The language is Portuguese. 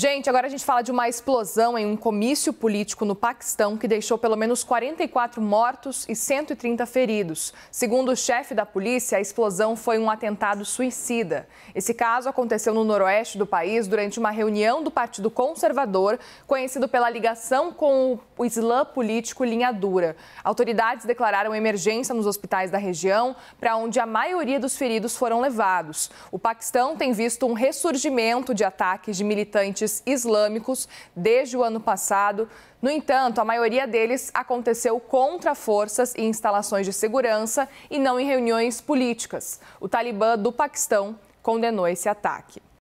Gente, agora a gente fala de uma explosão em um comício político no Paquistão que deixou pelo menos 44 mortos e 130 feridos. Segundo o chefe da polícia, a explosão foi um atentado suicida. Esse caso aconteceu no noroeste do país durante uma reunião do Partido Conservador, conhecido pela ligação com o Islã político Linha Dura. Autoridades declararam emergência nos hospitais da região, para onde a maioria dos feridos foram levados. O Paquistão tem visto um ressurgimento de ataques de militantes islâmicos desde o ano passado. No entanto, a maioria deles aconteceu contra forças e instalações de segurança e não em reuniões políticas. O Talibã do Paquistão condenou esse ataque.